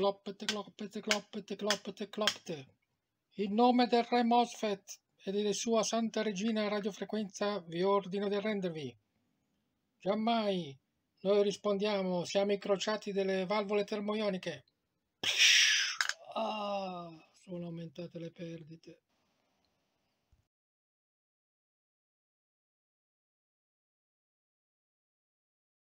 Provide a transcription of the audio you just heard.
Cloppete, cloppete, cloppete, cloppete, cloppete. In nome del re Mosfet e della sua santa regina radiofrequenza vi ordino di arrendervi. Giammai, noi rispondiamo, siamo i crociati delle valvole termoioniche. Ah, sono aumentate le perdite.